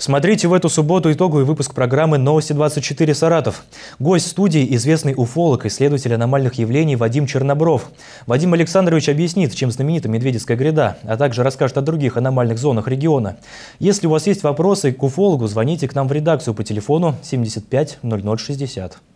Смотрите в эту субботу итоговый выпуск программы «Новости 24 Саратов». Гость студии – известный уфолог, исследователь аномальных явлений Вадим Чернобров. Вадим Александрович объяснит, чем знаменита Медведевская гряда, а также расскажет о других аномальных зонах региона. Если у вас есть вопросы к уфологу, звоните к нам в редакцию по телефону 75 0060.